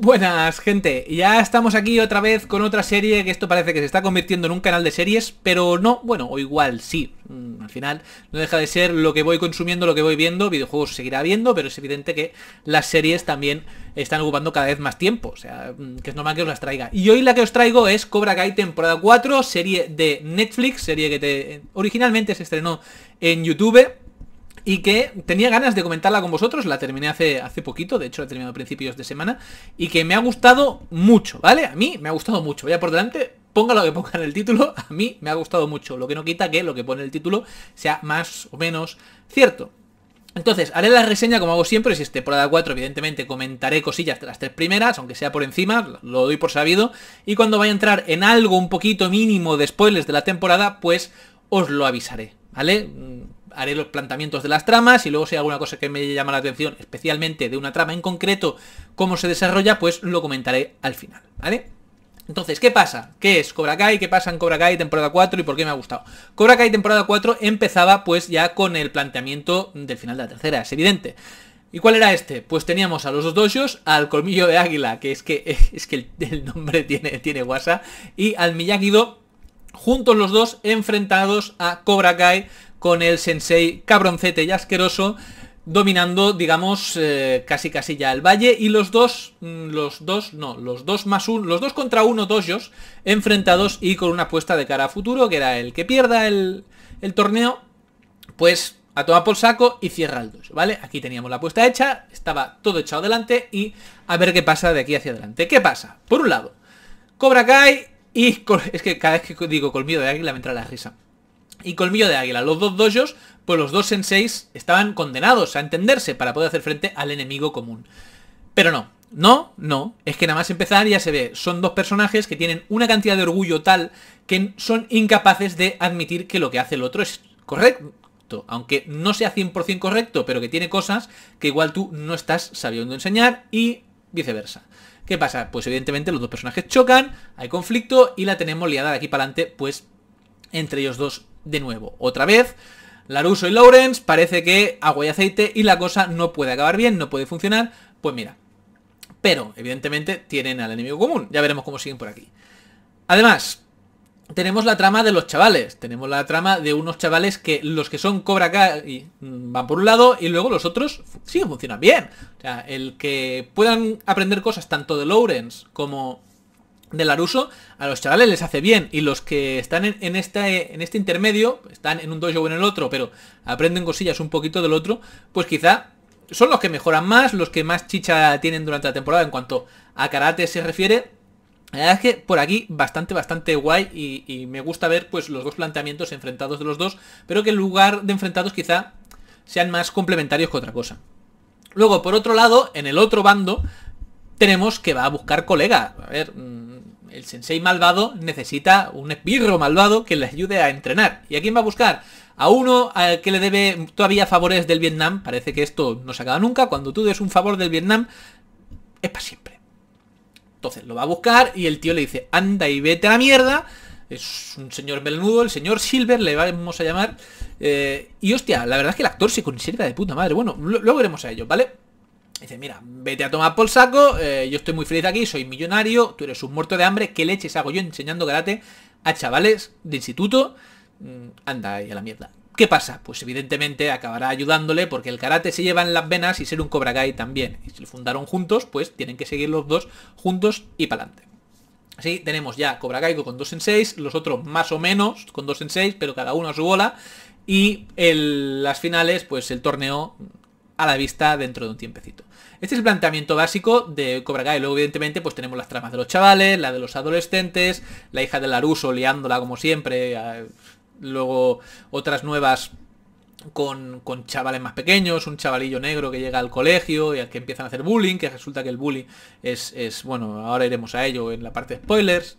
Buenas gente, ya estamos aquí otra vez con otra serie que esto parece que se está convirtiendo en un canal de series, pero no, bueno, o igual sí, mm, al final no deja de ser lo que voy consumiendo, lo que voy viendo, videojuegos seguirá viendo, pero es evidente que las series también están ocupando cada vez más tiempo, o sea, mm, que es normal que os las traiga. Y hoy la que os traigo es Cobra Kai temporada 4, serie de Netflix, serie que originalmente se estrenó en YouTube, y que tenía ganas de comentarla con vosotros, la terminé hace, hace poquito, de hecho la he terminado a principios de semana, y que me ha gustado mucho, ¿vale? A mí me ha gustado mucho, vaya por delante, ponga lo que ponga en el título, a mí me ha gustado mucho, lo que no quita que lo que pone en el título sea más o menos cierto. Entonces, haré la reseña como hago siempre, si es temporada 4, evidentemente comentaré cosillas de las tres primeras, aunque sea por encima, lo doy por sabido, y cuando vaya a entrar en algo un poquito mínimo de spoilers de la temporada, pues os lo avisaré, ¿vale? haré los planteamientos de las tramas y luego si hay alguna cosa que me llama la atención, especialmente de una trama en concreto, cómo se desarrolla, pues lo comentaré al final, ¿vale? Entonces, ¿qué pasa? ¿Qué es Cobra Kai? ¿Qué pasa en Cobra Kai temporada 4 y por qué me ha gustado? Cobra Kai temporada 4 empezaba pues ya con el planteamiento del final de la tercera, es evidente. ¿Y cuál era este? Pues teníamos a los dos dojos, al colmillo de águila, que es que, es que el, nombre tiene, tiene guasa, y al Miyagi-Do, juntos los dos enfrentados a Cobra Kai con el sensei cabroncete y asqueroso dominando, digamos, eh, casi casi ya el valle y los dos, mm, los dos, no, los dos más uno, los dos contra uno dojos enfrentados y con una apuesta de cara a futuro que era el que pierda el, torneo, pues a tomar por saco y cierra el dojo, ¿vale? Aquí teníamos la apuesta hecha, estaba todo echado adelante y a ver qué pasa de aquí hacia adelante. ¿Qué pasa? Por un lado, Cobra Kai y... Es que cada vez que digo miedo de águila me entra la risa y Colmillo de Águila. Los dos dojos, pues los dos senseis estaban condenados a entenderse para poder hacer frente al enemigo común. Pero no, no, no, es que nada más empezar ya se ve, son dos personajes que tienen una cantidad de orgullo tal que son incapaces de admitir que lo que hace el otro es correcto, aunque no sea 100% correcto, pero que tiene cosas que igual tú no estás sabiendo enseñar y viceversa. ¿Qué pasa? Pues evidentemente los dos personajes chocan, hay conflicto y la tenemos liada de aquí para adelante, pues entre ellos dos de nuevo. Otra vez, Laruso y Lawrence, parece que agua y aceite y la cosa no puede acabar bien, no puede funcionar. Pues mira, pero evidentemente tienen al enemigo común. Ya veremos cómo siguen por aquí. Además, tenemos la trama de los chavales. Tenemos la trama de unos chavales que los que son Cobra y mm, van por un lado y luego los otros sí funcionan bien. O sea, el que puedan aprender cosas tanto de Lawrence como de Laruso, a los chavales les hace bien. Y los que están en, este, en este intermedio, están en un dojo o en el otro, pero aprenden cosillas un poquito del otro, pues quizá son los que mejoran más, los que más chicha tienen durante la temporada en cuanto a karate se refiere. La verdad es que por aquí bastante, bastante guay y, y me gusta ver pues los dos planteamientos enfrentados de los dos, pero que en lugar de enfrentados quizá sean más complementarios que otra cosa. Luego, por otro lado, en el otro bando tenemos que va a buscar colega. A ver, mm, el sensei malvado necesita un espirro malvado que le ayude a entrenar. ¿Y a quién va a buscar? A uno al eh, que le debe todavía favores del Vietnam. Parece que esto no se acaba nunca. Cuando tú des un favor del Vietnam, es para siempre. Entonces lo va a buscar y el tío le dice, anda y vete a la mierda. Es un señor belnudo, el señor Silver le vamos a llamar. Eh, y hostia, la verdad es que el actor se conserva de puta madre. Bueno, luego veremos a ello, ¿vale? Dice, mira, vete a tomar por saco, eh, yo estoy muy feliz aquí, soy millonario, tú eres un muerto de hambre, ¿qué leches hago yo enseñando karate a chavales de instituto? Mm, anda ahí a la mierda. ¿Qué pasa? Pues evidentemente acabará ayudándole porque el karate se lleva en las venas y ser un Cobra Kai también. Y si lo fundaron juntos, pues tienen que seguir los dos juntos y para adelante. Así tenemos ya Cobra Kai con 2 en 6, los otros más o menos con 2 en 6, pero cada uno a su bola. Y en las finales, pues el torneo a la vista dentro de un tiempecito. Este es el planteamiento básico de Cobra Kai. Luego, evidentemente, pues tenemos las tramas de los chavales, la de los adolescentes, la hija de Laruso liándola como siempre, eh, luego otras nuevas con, chavales más pequeños, un chavalillo negro que llega al colegio y al que empiezan a hacer bullying, que resulta que el bullying es, bueno, ahora iremos a ello en la parte de spoilers.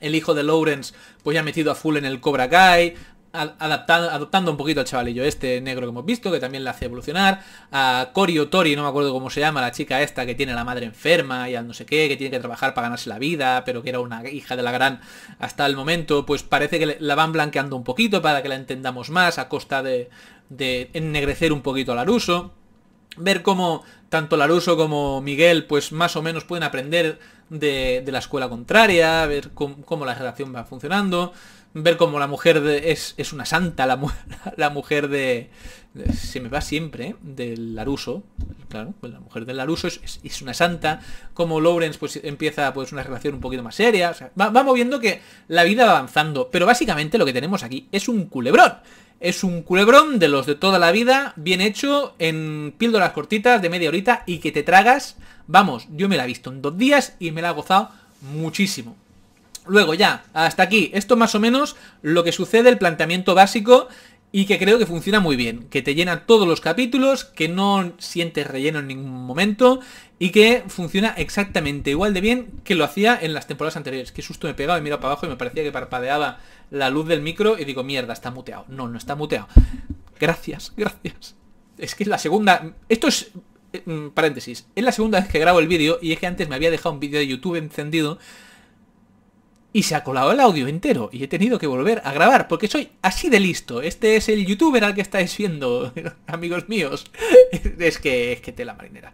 El hijo de Lawrence, pues ya metido a full en el Cobra Kai adaptando, adoptando un poquito al chavalillo este negro que hemos visto, que también la hace evolucionar, a o Tori, no me acuerdo cómo se llama, la chica esta que tiene la madre enferma y al no sé qué, que tiene que trabajar para ganarse la vida, pero que era una hija de la gran hasta el momento, pues parece que la van blanqueando un poquito para que la entendamos más a costa de, ennegrecer un poquito a Laruso Ver cómo tanto Laruso como Miguel, pues más o menos pueden aprender de, la escuela contraria, ver cómo, cómo la relación va funcionando ver como la mujer es, una santa, la, la mujer de, Se me va siempre, ¿eh? del Laruso. Claro, pues la mujer del Laruso es, es, una santa. Como Lawrence pues empieza pues una relación un poquito más seria. Vamos viendo que la vida va avanzando. Pero básicamente lo que tenemos aquí es un culebrón. Es un culebrón de los de toda la vida, bien hecho, en píldoras cortitas de media horita y que te tragas. Vamos, yo me la he visto en dos días y me la he gozado muchísimo. Luego ya, hasta aquí, esto más o menos lo que sucede, el planteamiento básico y que creo que funciona muy bien, que te llena todos los capítulos, que no sientes relleno en ningún momento y que funciona exactamente igual de bien que lo hacía en las temporadas anteriores. qué susto me pegaba y mirado para abajo y me parecía que parpadeaba la luz del micro y digo, mierda, está muteado. No, no está muteado. Gracias, gracias. Es que es la segunda... Esto es... Eh, mm, paréntesis. Es la segunda vez que grabo el vídeo y es que antes me había dejado un vídeo de YouTube encendido y se ha colado el audio entero y he tenido que volver a grabar porque soy así de listo. Este es el youtuber al que estáis viendo, amigos míos. es que es que tela marinera.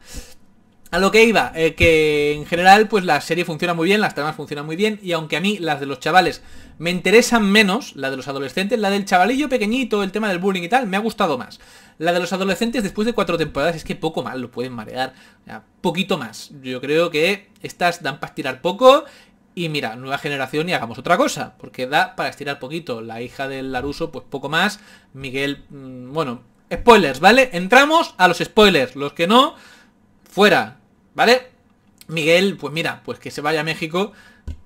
A lo que iba, eh, que en general pues la serie funciona muy bien, las tramas funcionan muy bien y aunque a mí las de los chavales me interesan menos, la de los adolescentes, la del chavalillo pequeñito, el tema del bullying y tal, me ha gustado más. La de los adolescentes después de cuatro temporadas es que poco mal. lo pueden marear, poquito más. Yo creo que estas dan para tirar poco y mira, nueva generación y hagamos otra cosa, porque da para estirar poquito. La hija del Laruso, pues poco más. Miguel, mm, bueno, spoilers, ¿vale? Entramos a los spoilers, los que no, fuera, ¿vale? Miguel, pues mira, pues que se vaya a México,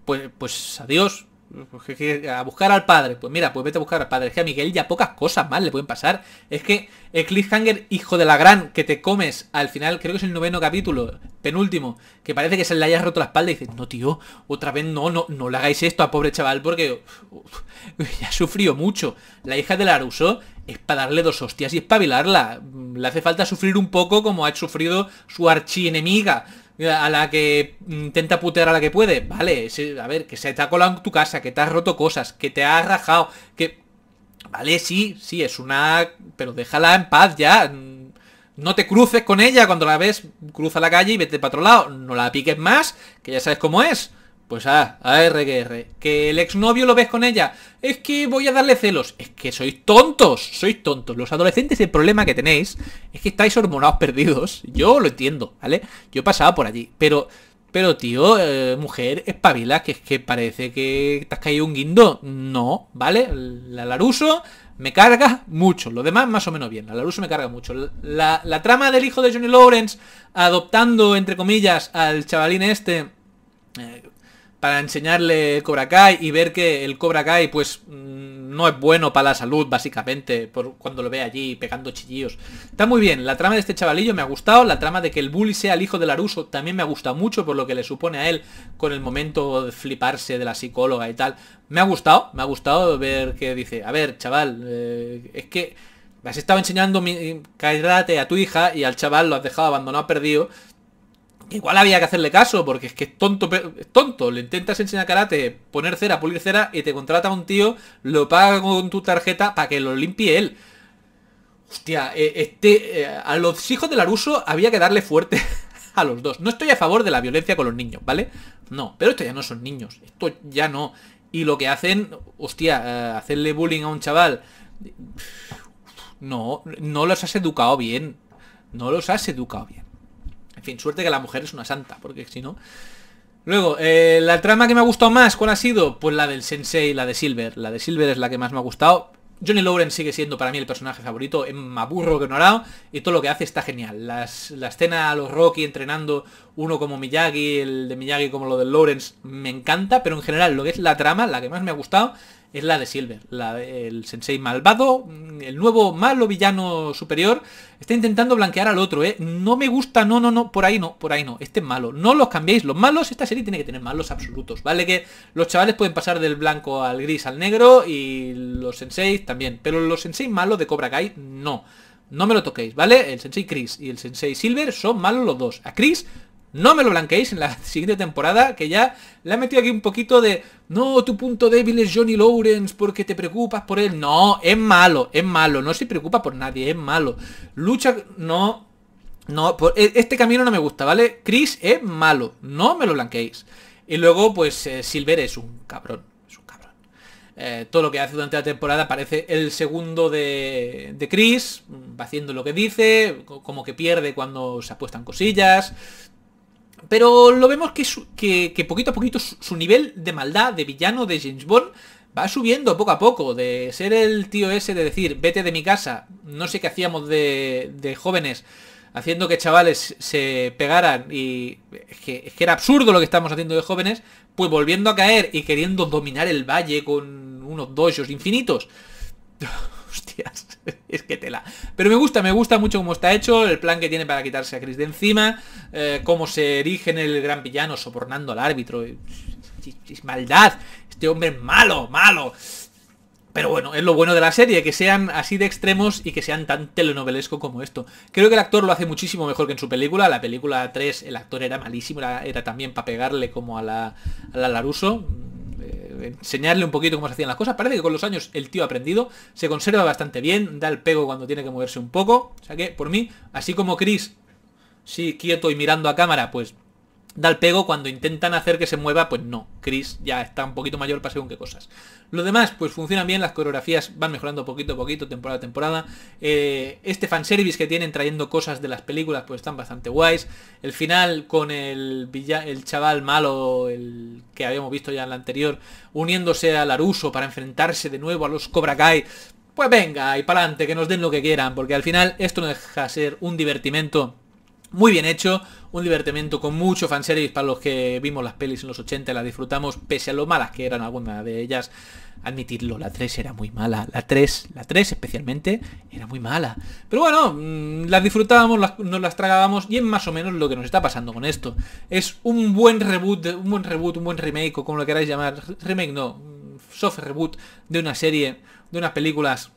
pues, pues adiós, pues a buscar al padre. Pues mira, pues vete a buscar al padre. Es que a Miguel ya pocas cosas más le pueden pasar. Es que el cliffhanger, hijo de la gran, que te comes al final, creo que es el noveno capítulo, penúltimo, que parece que se le haya roto la espalda y dices, no tío, otra vez no, no, no le hagáis esto a pobre chaval porque ha ya sufrió mucho. La hija de Laruso es para darle dos hostias y espabilarla. Le hace falta sufrir un poco como ha sufrido su archienemiga a la que intenta putear a la que puede. Vale, a ver, que se te ha colado en tu casa, que te has roto cosas, que te has rajado, que... Vale, sí, sí, es una... Pero déjala en paz ya. No te cruces con ella cuando la ves, cruza la calle y vete para otro lado. No la piques más, que ya sabes cómo es. Pues ah, a RGR. que Que el exnovio lo ves con ella. Es que voy a darle celos. Es que sois tontos. Sois tontos. Los adolescentes el problema que tenéis es que estáis hormonados perdidos. Yo lo entiendo, ¿vale? Yo he pasado por allí. Pero, pero tío, eh, mujer, espabila. Que es que parece que te has caído un guindo. No, ¿vale? La Laruso me carga mucho. Lo demás más o menos bien. La Laruso me carga mucho. La, trama del hijo de Johnny Lawrence adoptando, entre comillas, al chavalín este... Eh, para enseñarle Cobra Kai y ver que el Cobra Kai pues mm, no es bueno para la salud básicamente por cuando lo ve allí pegando chillillos. Está muy bien, la trama de este chavalillo me ha gustado, la trama de que el bully sea el hijo de aruso también me ha gustado mucho por lo que le supone a él con el momento de fliparse de la psicóloga y tal. Me ha gustado, me ha gustado ver que dice, a ver chaval, eh, es que... Me has estado enseñando mi karate a tu hija y al chaval lo has dejado abandonado, perdido. Igual había que hacerle caso, porque es que es tonto, tonto. Le intentas enseñar karate, poner cera, pulir cera, y te contrata un tío, lo paga con tu tarjeta para que lo limpie él. Hostia, eh, este, eh, a los hijos del aruso había que darle fuerte a los dos. No estoy a favor de la violencia con los niños, ¿vale? No, pero esto ya no son niños. Esto ya no. Y lo que hacen, hostia, eh, hacerle bullying a un chaval. No, no los has educado bien. No los has educado bien. En fin, suerte que la mujer es una santa, porque si no... Luego, eh, la trama que me ha gustado más, ¿cuál ha sido? Pues la del Sensei, y la de Silver. La de Silver es la que más me ha gustado. Johnny Lawrence sigue siendo para mí el personaje favorito, en aburro que no dado y todo lo que hace está genial. Las, la escena a los Rocky entrenando, uno como Miyagi, el de Miyagi como lo de Lawrence, me encanta, pero en general lo que es la trama, la que más me ha gustado, es la de Silver, la, el sensei malvado, mm, el nuevo malo villano superior, está intentando blanquear al otro, ¿eh? No me gusta, no, no, no, por ahí no, por ahí no, este es malo, no los cambiéis, los malos, esta serie tiene que tener malos absolutos, ¿vale? Que los chavales pueden pasar del blanco al gris al negro y los senseis también, pero los senseis malos de Cobra Kai no. No me lo toquéis, ¿vale? El Sensei Chris y el Sensei Silver son malos los dos. A Chris no me lo blanqueéis en la siguiente temporada, que ya le ha metido aquí un poquito de... No, tu punto débil es Johnny Lawrence porque te preocupas por él. No, es malo, es malo. No se preocupa por nadie, es malo. Lucha... No, no, e, este camino no me gusta, ¿vale? Chris es malo, no me lo blanqueéis. Y luego, pues, eh, Silver es un cabrón, es un cabrón. Eh, todo lo que hace durante la temporada parece el segundo de, de Chris, va mm, haciendo lo que dice, como que pierde cuando se apuestan cosillas, pero lo vemos que, que, poquito a poquito su, nivel de maldad, de villano, de James Bond, va subiendo poco a poco. De ser el tío ese de decir, vete de mi casa, no sé qué hacíamos de, jóvenes, haciendo que chavales se pegaran y que, es que era absurdo lo que estábamos haciendo de jóvenes, pues volviendo a caer y queriendo dominar el valle con unos dojos infinitos. Hostias, es que tela. Pero me gusta, me gusta mucho cómo está hecho, el plan que tiene para quitarse a Chris de encima, eh, cómo se erige en el gran villano sobornando al árbitro. Es maldad, este hombre es malo, malo. Pero bueno, es lo bueno de la serie, que sean así de extremos y que sean tan telenovelesco como esto. Creo que el actor lo hace muchísimo mejor que en su película. La película 3, el actor era malísimo, era, también para pegarle como a la, a la Laruso enseñarle un poquito cómo se hacían las cosas. Parece que con los años el tío ha aprendido, se conserva bastante bien, da el pego cuando tiene que moverse un poco. O sea que, por mí, así como Chris, sí, quieto y mirando a cámara, pues da el pego cuando intentan hacer que se mueva, pues no. Chris ya está un poquito mayor para según qué cosas. Lo demás, pues funcionan bien, las coreografías van mejorando poquito a poquito, temporada a temporada. Eh, este fanservice que tienen trayendo cosas de las películas, pues están bastante guays. El final con el, el chaval malo, el que habíamos visto ya en la anterior, uniéndose al Laruso para enfrentarse de nuevo a los Cobra Kai. Pues venga, y para adelante, que nos den lo que quieran, porque al final esto no deja ser un divertimento muy bien hecho, un divertimento con mucho fanservice para los que vimos las pelis en los 80 y las disfrutamos, pese a lo malas que eran algunas de ellas. Admitirlo, la 3 era muy mala, la 3, la 3 especialmente, era muy mala. Pero bueno, mm, las disfrutábamos, nos las tragábamos y es más o menos lo que nos está pasando con esto. Es un buen reboot, un buen reboot, un buen remake o como lo queráis llamar, remake no, mm, soft reboot de una serie, de unas películas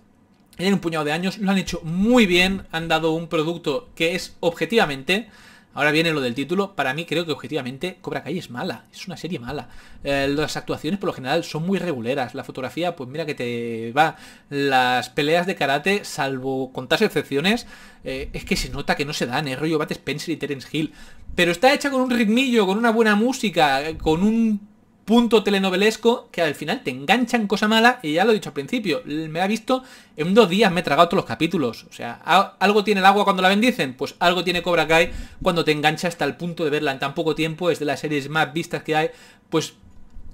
en un puñado de años, lo han hecho muy bien, han dado un producto que es objetivamente, ahora viene lo del título, para mí creo que objetivamente Cobra Kai es mala, es una serie mala. Eh, las actuaciones por lo general son muy reguleras, la fotografía pues mira que te va, las peleas de karate, salvo contas excepciones, eh, es que se nota que no se dan, es rollo Bat Spencer y Terence Hill, pero está hecha con un ritmillo, con una buena música, con un punto telenovelesco que al final te enganchan cosa mala y ya lo he dicho al principio, me ha visto en dos días me he tragado todos los capítulos, o sea, algo tiene el agua cuando la bendicen, pues algo tiene Cobra Kai cuando te engancha hasta el punto de verla en tan poco tiempo, es de las series más vistas que hay, pues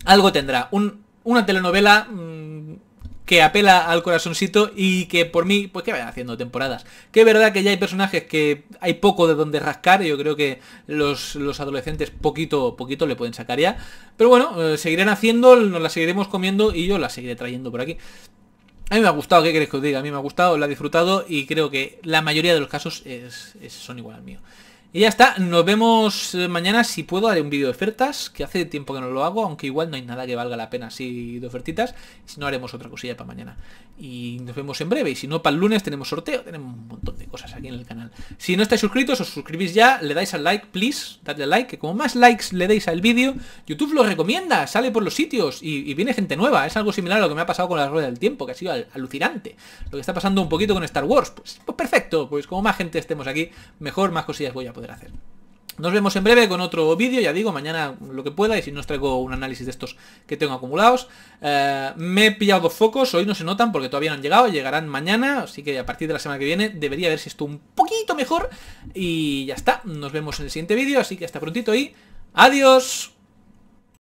algo tendrá, una telenovela mm, que apela al corazoncito y que por mí, pues que vayan haciendo temporadas. Que es verdad que ya hay personajes que hay poco de donde rascar, yo creo que los, adolescentes poquito, poquito le pueden sacar ya. Pero bueno, eh, seguirán haciendo, nos la seguiremos comiendo y yo la seguiré trayendo por aquí. A mí me ha gustado, ¿qué queréis que os diga? A mí me ha gustado, la he disfrutado y creo que la mayoría de los casos son igual al mío. Y ya está, nos vemos eh, mañana si puedo, haré un vídeo de ofertas, que hace tiempo que no lo hago, aunque igual no hay nada que valga la pena así de ofertitas, si no haremos otra cosilla para mañana y nos vemos en breve. Y si no, para el lunes tenemos sorteo, tenemos un montón de cosas aquí en el canal. Si no estáis suscritos, os suscribís ya, le dais al like, please, dadle al like, que como más likes le deis al vídeo, YouTube lo recomienda, sale por los sitios y, viene gente nueva. Es algo similar a lo que me ha pasado con la rueda del tiempo, que ha sido alucinante. Lo que está pasando un poquito con Star Wars, pues, pues perfecto, pues como más gente estemos aquí, mejor, más cosillas voy a poder hacer. Nos vemos en breve con otro vídeo, ya digo, mañana lo que pueda y si no os traigo un análisis de estos que tengo acumulados. Eh, me he pillado dos focos, hoy no se notan porque todavía no han llegado, llegarán mañana, así que a partir de la semana que viene debería verse si esto un poquito mejor y ya está. Nos vemos en el siguiente vídeo, así que hasta prontito y adiós.